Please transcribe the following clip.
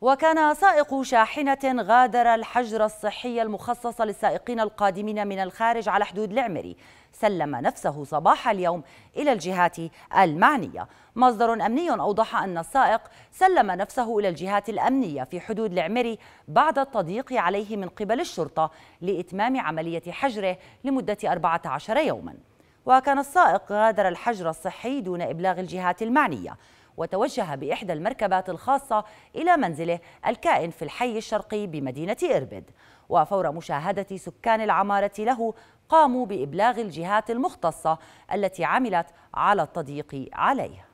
وكان سائق شاحنة غادر الحجر الصحي المخصص للسائقين القادمين من الخارج على حدود العمري سلم نفسه صباح اليوم إلى الجهات المعنية مصدر أمني أوضح أن السائق سلم نفسه إلى الجهات الأمنية في حدود العمري بعد التضييق عليه من قبل الشرطة لإتمام عملية حجره لمدة 14 يوما وكان السائق غادر الحجر الصحي دون إبلاغ الجهات المعنية وتوجه بإحدى المركبات الخاصة إلى منزله الكائن في الحي الشرقي بمدينة إربد وفور مشاهدة سكان العمارة له قاموا بإبلاغ الجهات المختصة التي عملت على التضييق عليه